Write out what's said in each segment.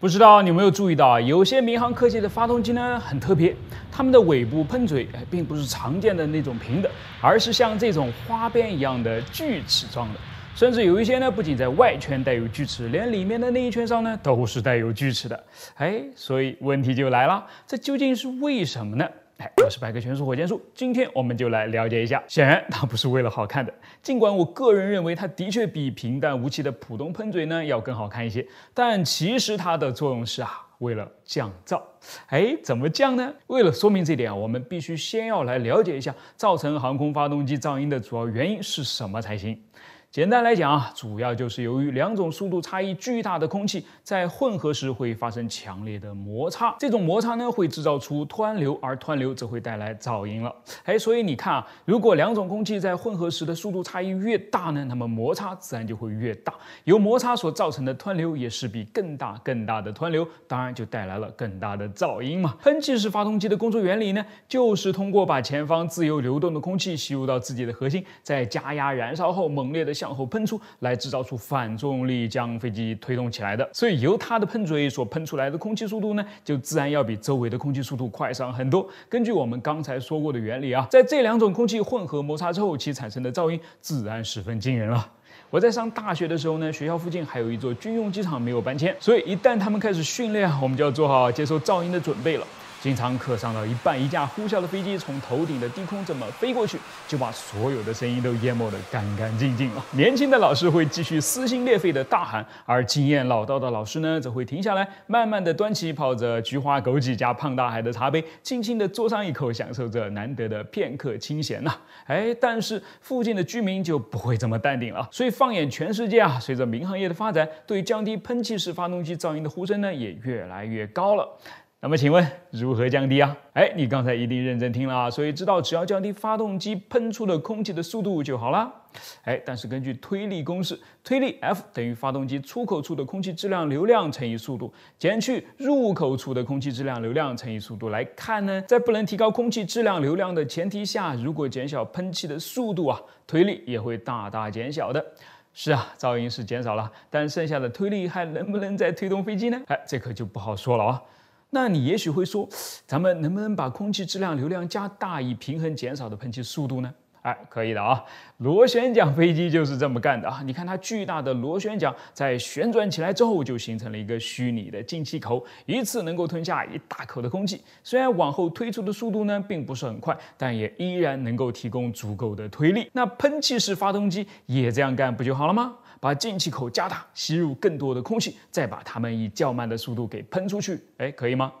不知道你有没有注意到啊？有些民航客机的发动机呢很特别，它们的尾部喷嘴哎，并不是常见的那种平的，而是像这种花边一样的锯齿状的。甚至有一些呢，不仅在外圈带有锯齿，连里面的那一圈上呢，都是带有锯齿的。哎，所以问题就来了，这究竟是为什么呢？我是百科全书火箭叔，今天我们就来了解一下。显然，它不是为了好看的。尽管我个人认为它的确比平淡无奇的普通喷嘴呢要更好看一些，但其实它的作用是啊，为了降噪。哎，怎么降呢？为了说明这点啊，我们必须先要来了解一下造成航空发动机噪音的主要原因是什么才行。简单来讲啊，主要就是由于两种速度差异巨大的空气在混合时会发生强烈的摩擦，这种摩擦呢会制造出湍流，而湍流则会带来噪音了。哎，所以你看啊，如果两种空气在混合时的速度差异越大呢，那么摩擦自然就会越大，由摩擦所造成的湍流也势必更大，更大的湍流当然就带来了更大的噪音嘛。喷气式发动机的工作原理呢，就是通过把前方自由流动的空气吸入到自己的核心，在加压燃烧后猛烈的。向后喷出来，制造出反作用力，将飞机推动起来的。所以，由它的喷嘴所喷出来的空气速度呢，就自然要比周围的空气速度快上很多。根据我们刚才说过的原理啊，在这两种空气混合摩擦之后，其产生的噪音自然十分惊人了。我在上大学的时候呢，学校附近还有一座军用机场没有搬迁，所以一旦他们开始训练，我们就要做好接受噪音的准备了。经常课上到一半，一架呼啸的飞机从头顶的低空这么飞过去，就把所有的声音都淹没得干干净净了。年轻的老师会继续撕心裂肺的大喊，而经验老道的老师呢，则会停下来，慢慢的端起泡着菊花、枸杞加胖大海的茶杯，轻轻的嘬上一口，享受着难得的片刻清闲呐。哎，但是附近的居民就不会这么淡定了。所以放眼全世界啊，随着民航业的发展，对降低喷气式发动机噪音的呼声呢，也越来越高了。那么请问如何降低啊？哎，你刚才一定认真听了啊，所以知道只要降低发动机喷出的空气的速度就好了。哎，但是根据推力公式，推力 F 等于发动机出口处的空气质量流量乘以速度，减去入口处的空气质量流量乘以速度来看呢，在不能提高空气质量流量的前提下，如果减小喷气的速度啊，推力也会大大减小的。是啊，噪音是减少了，但剩下的推力还能不能再推动飞机呢？哎，这可就不好说了啊。那你也许会说，咱们能不能把空气质量流量加大，以平衡减少的喷气速度呢？哎，可以的啊！螺旋桨飞机就是这么干的啊！你看它巨大的螺旋桨在旋转起来之后，就形成了一个虚拟的进气口，一次能够吞下一大口的空气。虽然往后推出的速度呢并不是很快，但也依然能够提供足够的推力。那喷气式发动机也这样干不就好了吗？把进气口加大，吸入更多的空气，再把它们以较慢的速度给喷出去，哎，可以吗？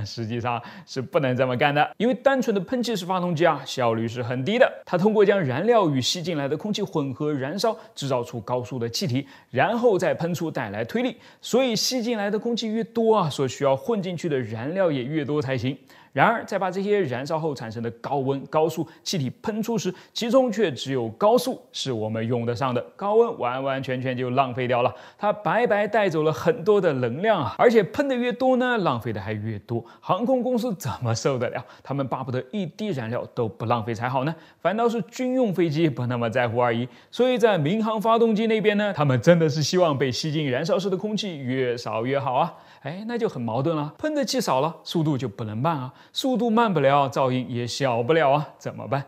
实际上是不能这么干的，因为单纯的喷气式发动机啊，效率是很低的。它通过将燃料与吸进来的空气混合燃烧，制造出高速的气体，然后再喷出带来推力。所以，吸进来的空气越多啊，所需要混进去的燃料也越多才行。然而，在把这些燃烧后产生的高温高速气体喷出时，其中却只有高速是我们用得上的，高温完完全全就浪费掉了，它白白带走了很多的能量啊！而且喷的越多呢，浪费的还越多。航空公司怎么受得了？他们巴不得一滴燃料都不浪费才好呢。反倒是军用飞机不那么在乎而已。所以在民航发动机那边呢，他们真的是希望被吸进燃烧室的空气越少越好啊。哎，那就很矛盾了，喷的气少了，速度就不能慢啊。速度慢不了，噪音也小不了啊，怎么办？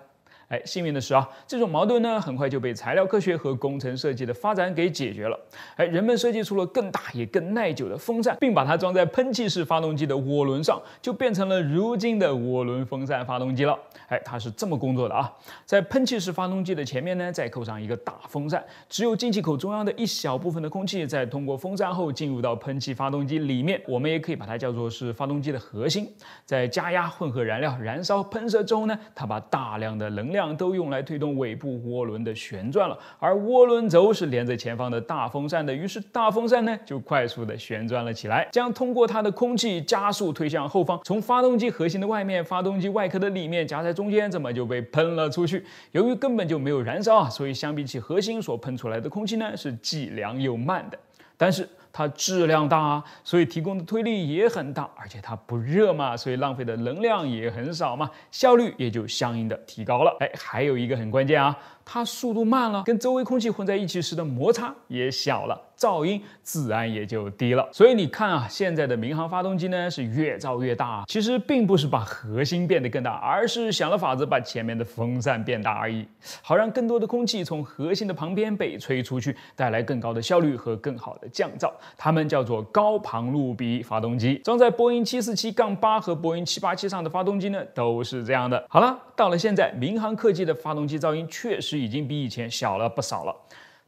哎，幸运的是啊，这种矛盾呢，很快就被材料科学和工程设计的发展给解决了。哎，人们设计出了更大也更耐久的风扇，并把它装在喷气式发动机的涡轮上，就变成了如今的涡轮风扇发动机了。哎，它是这么工作的啊，在喷气式发动机的前面呢，再扣上一个大风扇，只有进气口中央的一小部分的空气在通过风扇后进入到喷气发动机里面。我们也可以把它叫做是发动机的核心，在加压、混合燃料、燃烧、喷射之后呢，它把大量的能量都用来推动尾部涡轮的旋转了，而涡轮轴是连着前方的大风扇的，于是大风扇呢就快速的旋转了起来，将通过它的空气加速推向后方，从发动机核心的外面、发动机外壳的里面夹在中间，这么就被喷了出去。由于根本就没有燃烧啊，所以相比起核心所喷出来的空气呢，是既凉又慢的。但是，它质量大，所以提供的推力也很大，而且它不热嘛，所以浪费的能量也很少嘛，效率也就相应的提高了。哎，还有一个很关键啊。它速度慢了，跟周围空气混在一起时的摩擦也小了，噪音自然也就低了。所以你看啊，现在的民航发动机呢是越造越大，其实并不是把核心变得更大，而是想了法子把前面的风扇变大而已，好让更多的空气从核心的旁边被吹出去，带来更高的效率和更好的降噪。它们叫做高旁路比发动机，装在波音747-8和波音787上的发动机呢都是这样的。好了，到了现在，民航客机的发动机噪音确实。已经比以前小了不少了，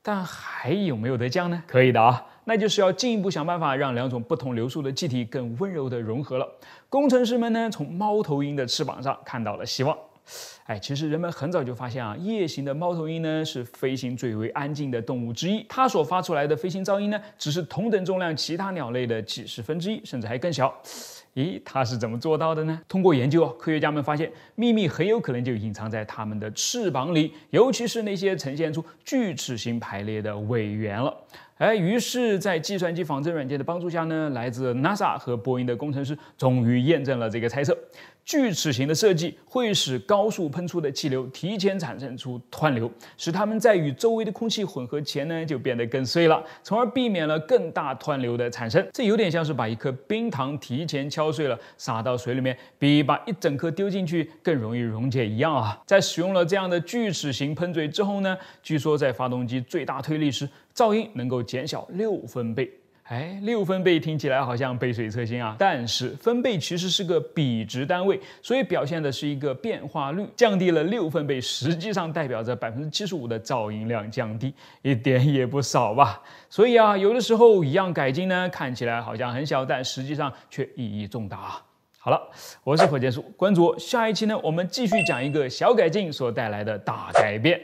但还有没有得降呢？可以的啊，那就是要进一步想办法让两种不同流速的气体更温柔的融合了。工程师们呢，从猫头鹰的翅膀上看到了希望。哎，其实人们很早就发现啊，夜行的猫头鹰呢，是飞行最为安静的动物之一，它所发出来的飞行噪音呢，只是同等重量其他鸟类的几十分之一，甚至还更小。咦，它是怎么做到的呢？通过研究，科学家们发现秘密很有可能就隐藏在它们的翅膀里，尤其是那些呈现出锯齿形排列的尾缘了。哎，于是，在计算机仿真软件的帮助下呢，来自 NASA 和波音的工程师终于验证了这个猜测：锯齿形的设计会使高速喷出的气流提前产生出湍流，使它们在与周围的空气混合前呢就变得更碎了，从而避免了更大湍流的产生。这有点像是把一颗冰糖提前敲。敲碎了，撒到水里面，比把一整颗丢进去更容易溶解一样啊！在使用了这样的锯齿形喷嘴之后呢，据说在发动机最大推力时，噪音能够减小六分贝。哎，六分贝听起来好像杯水车薪啊，但是分贝其实是个比值单位，所以表现的是一个变化率。降低了六分贝，实际上代表着百分之七十五的噪音量降低，一点也不少吧？所以啊，有的时候一样改进呢，看起来好像很小，但实际上却意义重大啊。好了，我是火箭叔，关注我，下一期呢，我们继续讲一个小改进所带来的大改变。